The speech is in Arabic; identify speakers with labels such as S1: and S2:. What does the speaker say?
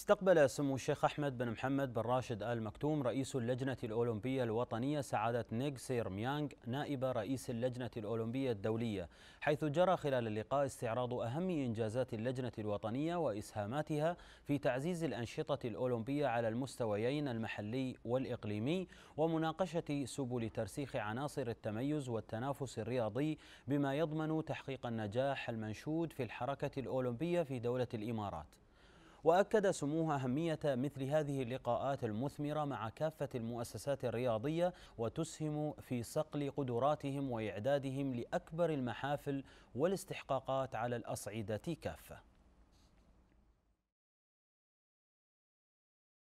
S1: استقبل سمو الشيخ أحمد بن محمد بن راشد آل مكتوم رئيس اللجنة الأولمبية الوطنية سعادة نيغ سير ميانغ نائب رئيس اللجنة الأولمبية الدولية حيث جرى خلال اللقاء استعراض أهم إنجازات اللجنة الوطنية وإسهاماتها في تعزيز الأنشطة الأولمبية على المستويين المحلي والإقليمي ومناقشة سبل ترسيخ عناصر التميز والتنافس الرياضي بما يضمن تحقيق النجاح المنشود في الحركة الأولمبية في دولة الإمارات وأكد سموها أهمية مثل هذه اللقاءات المثمرة مع كافة المؤسسات الرياضية وتسهم في صقل قدراتهم وإعدادهم لأكبر المحافل والاستحقاقات على الأصعدة كافة